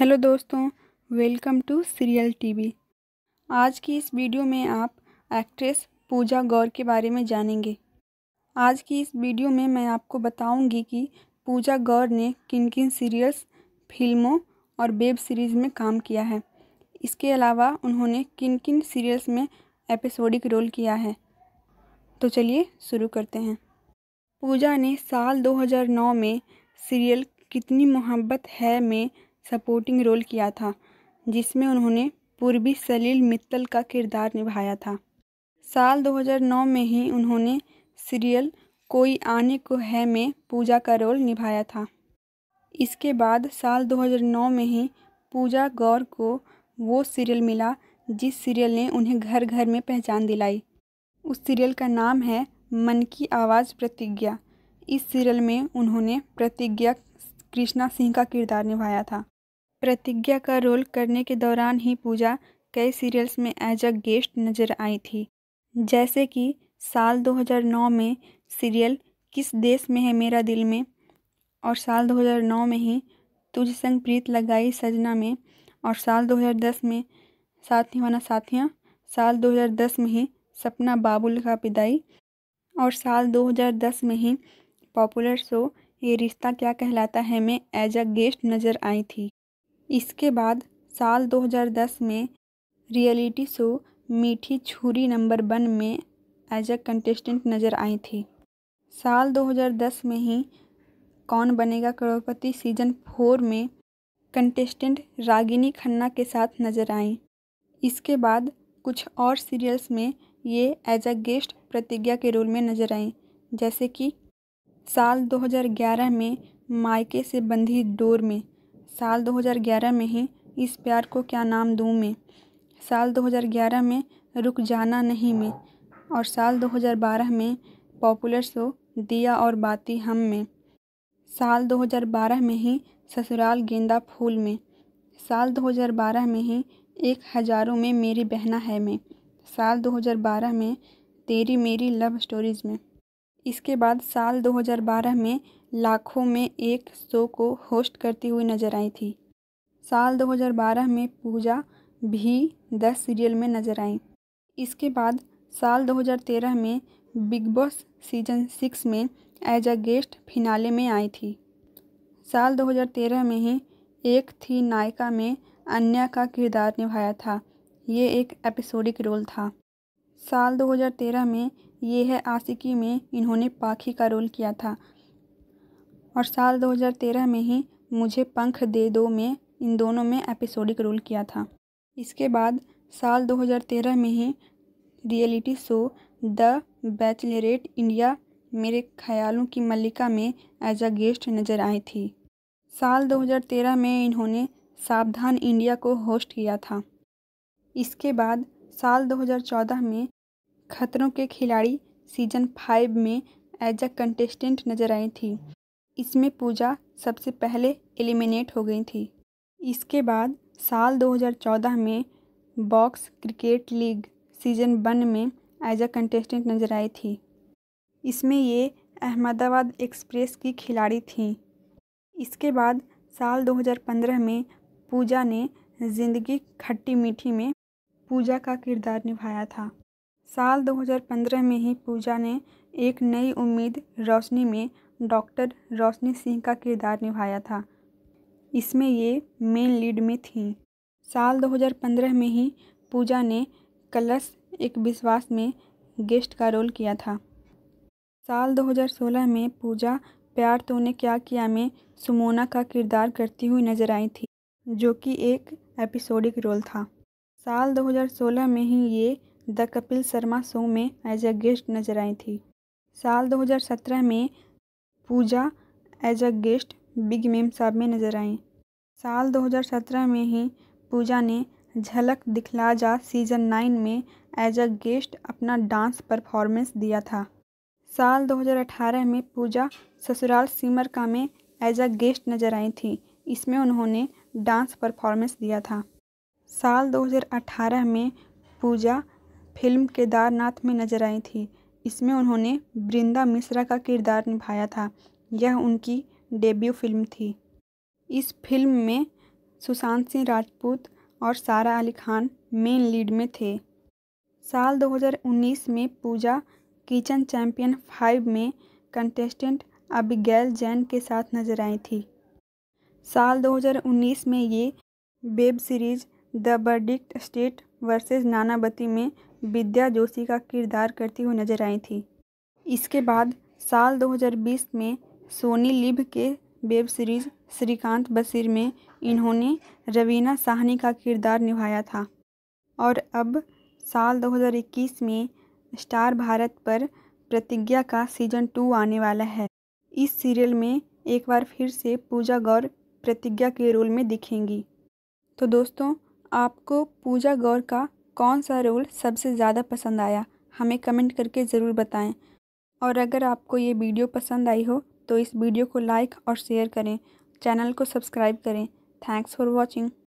hello दोस्तों welcome to serial TV आज की इस वीडियो में आप एक्ट्रेस पूजा गौर के बारे में जानेंगे आज की इस वीडियो में मैं आपको बताऊंगी कि पूजा गौर ने किन किन सीरियल्स फिल्मों और वेब सीरीज़ में काम किया है इसके अलावा उन्होंने किन किन सीरियल्स में एपिसोडिक रोल किया है तो चलिए शुरू करते हैं पूजा ने साल दो में सीरियल कितनी मोहब्बत है में सपोर्टिंग रोल किया था जिसमें उन्होंने पूर्वी सलील मित्तल का किरदार निभाया था साल 2009 में ही उन्होंने सीरियल कोई आने को है में पूजा का रोल निभाया था इसके बाद साल 2009 में ही पूजा गौर को वो सीरियल मिला जिस सीरियल ने उन्हें घर घर में पहचान दिलाई उस सीरियल का नाम है मन की आवाज़ प्रतिज्ञा इस सीरियल में उन्होंने प्रतिज्ञा कृष्णा सिंह का किरदार निभाया था प्रतिज्ञा का रोल करने के दौरान ही पूजा कई सीरियल्स में एज अ गेस्ट नजर आई थी जैसे कि साल 2009 में सीरियल किस देश में है मेरा दिल में और साल 2009 में ही तुझ संग प्रीत लगाई सजना में और साल 2010 में साथ निभाना साथियाँ साल 2010 में ही सपना बाबुल का पिदाई और साल 2010 में ही पॉपुलर शो ये रिश्ता क्या कहलाता है में एज अ गेस्ट नज़र आई थी इसके बाद साल 2010 में reality show Meethi Churi number one में एज अ कंटेस्टेंट नज़र आई थी साल 2010 में ही कौन बनेगा करोड़पति सीजन फोर में कंटेस्टेंट रागिनी खन्ना के साथ नज़र आई इसके बाद कुछ और सीरियल्स में ये एज अ गेस्ट प्रतिज्ञा के रोल में नज़र आई जैसे कि साल दो हज़ार ग्यारह में मायके से बंधी डोर में साल दो हज़ार ग्यारह में ही इस प्यार को क्या नाम दूँ मैं साल दो हज़ार ग्यारह में रुक जाना नहीं मैं और साल दो हज़ार बारह में पॉपुलर शो दिया और बाती हम में साल 2012 में ही ससुराल गेंदा फूल में साल 2012 में ही एक हज़ारों में मेरी बहना है मैं साल 2012 में तेरी मेरी लव स्टोरीज़ में इसके बाद साल 2012 में लाखों में एक शो को होस्ट करती हुई नजर आई थी साल 2012 में पूजा भी दस सीरियल में नजर आई इसके बाद साल 2013 में बिग बॉस सीजन सिक्स में एज अ गेस्ट फिनाले में आई थी साल 2013 में ही एक थी नायका में अन्या का किरदार निभाया था ये एक एपिसोडिक रोल था साल 2013 में ये है आशिकी में इन्होंने पाखी का रोल किया था और साल 2013 में ही मुझे पंख दे दो में इन दोनों में एपिसोडिक रोल किया था इसके बाद साल 2013 में ही reality show the Bachelorette India Mere Khayalon की मल्लिका में एज अ गेस्ट नज़र आई थी साल 2013 में इन्होंने सावधान इंडिया को होस्ट किया था इसके बाद साल 2014 में खतरों के खिलाड़ी सीजन फाइव में एज अ कंटेस्टेंट नजर आई थी इसमें पूजा सबसे पहले एलिमिनेट हो गई थी इसके बाद साल 2014 में box cricket league season one में एज अ कंटेस्टेंट नजर आई थी इसमें ये अहमदाबाद एक्सप्रेस की खिलाड़ी थीं इसके बाद साल 2015 में पूजा ने ज़िंदगी खट्टी मीठी में पूजा का किरदार निभाया था साल 2015 में ही पूजा ने एक नई उम्मीद रोशनी में डॉक्टर रोशनी सिंह का किरदार निभाया था इसमें ये मेन लीड में थी साल 2015 में ही पूजा ने कलस एक विश्वास में गेस्ट का रोल किया था साल 2016 में पूजा प्यार तूने क्या किया में सुमोना का किरदार करती हुई नजर आई थी जो कि एक एपिसोडिक रोल था साल दो हज़ार सोलह में ही ये द कपिल शर्मा शो में एज अ गेस्ट नजर आई थी साल 2017 में Pooja as a guest big Mem Sahab में नजर आई साल 2017 में ही पूजा ने झलक दिखला जा सीज़न नाइन में एज अ गेस्ट अपना डांस परफॉर्मेंस दिया था साल 2018 में पूजा ससुराल सिमर का में एज अ गेस्ट नजर आई थी इसमें उन्होंने डांस परफॉर्मेंस दिया था साल 2018 में पूजा फिल्म केदारनाथ में नजर आई थी इसमें उन्होंने वृंदा मिश्रा का किरदार निभाया था यह उनकी डेब्यू फिल्म थी इस फिल्म में सुशांत सिंह राजपूत और सारा अली खान मेन लीड में थे साल 2019 में पूजा किचन चैम्पियन फाइव में कंटेस्टेंट अबिगैल जैन के साथ नजर आई थी साल 2019 में ये web series the verdict state versus Nanavati में विद्या जोशी का किरदार करती हुई नजर आई थी इसके बाद साल 2020 में सोनी लिब के वेब सीरीज़ श्रीकांत बसीर में इन्होंने रवीना साहनी का किरदार निभाया था और अब साल 2021 में स्टार भारत पर प्रतिज्ञा का सीजन टू आने वाला है इस सीरियल में एक बार फिर से पूजा गौर प्रतिज्ञा के रोल में दिखेंगी तो दोस्तों आपको पूजा गौर का कौन सा रोल सबसे ज़्यादा पसंद आया हमें कमेंट करके ज़रूर बताएं और अगर आपको ये वीडियो पसंद आई हो तो इस वीडियो को लाइक और शेयर करें चैनल को सब्सक्राइब करें थैंक्स फॉर वॉचिंग